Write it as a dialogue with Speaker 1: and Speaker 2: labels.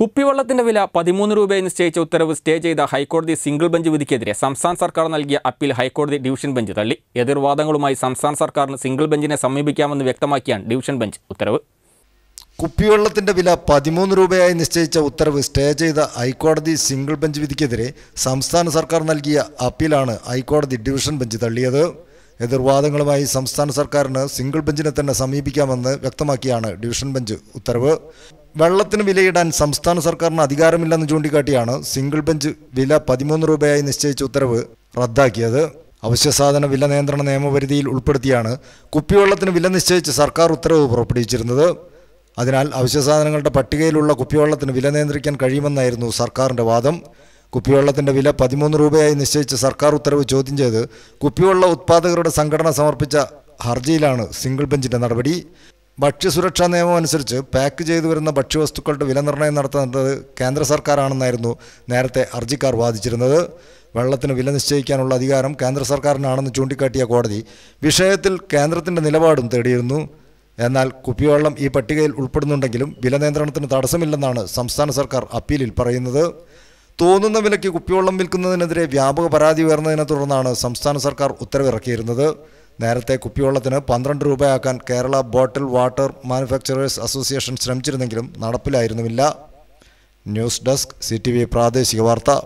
Speaker 1: കുപ്പിവെള്ളത്തിന്റെ വില പതിമൂന്ന് രൂപയെ നിശ്ചയിച്ച ഉത്തരവ് സ്റ്റേ ചെയ്ത ഹൈക്കോടതി സിംഗിൾ ബെഞ്ച് വിധിക്കെതിരെ സംസ്ഥാന സർക്കാർ നൽകിയ അപ്പീൽ ഹൈക്കോടതി ഡിവിഷൻ ബെഞ്ച് തള്ളി എതിർവാദങ്ങളുമായി സംസ്ഥാന സർക്കാരിന് സിംഗിൾ ബെഞ്ചിനെ സമീപിക്കാമെന്ന് വ്യക്തമാക്കിയാണ് ഡിവിഷൻ ബെഞ്ച് ഉത്തരവ്
Speaker 2: കുപ്പിവെള്ളത്തിന്റെ വില പതിമൂന്ന് രൂപയായി നിശ്ചയിച്ച ഉത്തരവ് സ്റ്റേ ചെയ്ത ഹൈക്കോടതി സിംഗിൾ ബെഞ്ച് വിധിക്കെതിരെ സംസ്ഥാന സർക്കാർ നൽകിയ അപ്പീലാണ് ഹൈക്കോടതി ഡിവിഷൻ ബെഞ്ച് തള്ളിയത് എതിർവാദങ്ങളുമായി സംസ്ഥാന സർക്കാരിന് സിംഗിൾ ബെഞ്ചിനെ തന്നെ സമീപിക്കാമെന്ന് വ്യക്തമാക്കിയാണ് ഡിവിഷൻ ബെഞ്ച് ഉത്തരവ് വെള്ളത്തിന് വിലയിടാൻ സംസ്ഥാന സർക്കാരിന് അധികാരമില്ലെന്ന് ചൂണ്ടിക്കാട്ടിയാണ് സിംഗിൾ ബെഞ്ച് വില പതിമൂന്ന് രൂപയായി നിശ്ചയിച്ച ഉത്തരവ് റദ്ദാക്കിയത് അവശ്യസാധന വില നിയന്ത്രണ നിയമപരിധിയിൽ ഉൾപ്പെടുത്തിയാണ് കുപ്പിവെള്ളത്തിന് വില നിശ്ചയിച്ച് സർക്കാർ ഉത്തരവ് പുറപ്പെടുവിച്ചിരുന്നത് അതിനാൽ അവശ്യസാധനങ്ങളുടെ പട്ടികയിലുള്ള കുപ്പിവെള്ളത്തിന് വില നിയന്ത്രിക്കാൻ കഴിയുമെന്നായിരുന്നു സർക്കാരിൻ്റെ വാദം കുപ്പിവെള്ളത്തിൻ്റെ വില പതിമൂന്ന് രൂപയായി നിശ്ചയിച്ച സർക്കാർ ഉത്തരവ് ചോദ്യം ചെയ്ത് കുപ്പിവെള്ള ഉത്പാദകരുടെ സംഘടന സമർപ്പിച്ച ഹർജിയിലാണ് സിംഗിൾ ബെഞ്ചിൻ്റെ നടപടി ഭക്ഷ്യസുരക്ഷാ നിയമം അനുസരിച്ച് പാക്ക് ചെയ്തു വരുന്ന ഭക്ഷ്യവസ്തുക്കളുടെ വില നിർണ്ണയം നടത്തുന്നത് കേന്ദ്ര സർക്കാരാണെന്നായിരുന്നു നേരത്തെ ഹർജിക്കാർ വാദിച്ചിരുന്നത് വെള്ളത്തിന് വില നിശ്ചയിക്കാനുള്ള അധികാരം കേന്ദ്ര സർക്കാരിനാണെന്ന് ചൂണ്ടിക്കാട്ടിയ കോടതി വിഷയത്തിൽ കേന്ദ്രത്തിൻ്റെ നിലപാടും തേടിയിരുന്നു എന്നാൽ കുപ്പിവെള്ളം ഈ പട്ടികയിൽ ഉൾപ്പെടുന്നുണ്ടെങ്കിലും വില നിയന്ത്രണത്തിന് തടസ്സമില്ലെന്നാണ് സംസ്ഥാന സർക്കാർ അപ്പീലിൽ പറയുന്നത് തോന്നുന്ന വിലയ്ക്ക് കുപ്പിവെള്ളം വിൽക്കുന്നതിനെതിരെ വ്യാപക പരാതി ഉയർന്നതിനെ തുടർന്നാണ് സംസ്ഥാന സർക്കാർ ഉത്തരവിറക്കിയിരുന്നത് നേരത്തെ കുപ്പിവെള്ളത്തിന് പന്ത്രണ്ട് രൂപയാക്കാൻ Kerala bottle water manufacturers association ശ്രമിച്ചിരുന്നെങ്കിലും നടപ്പിലായിരുന്നുമില്ല ന്യൂസ് ഡെസ്ക് സി പ്രാദേശിക വാർത്ത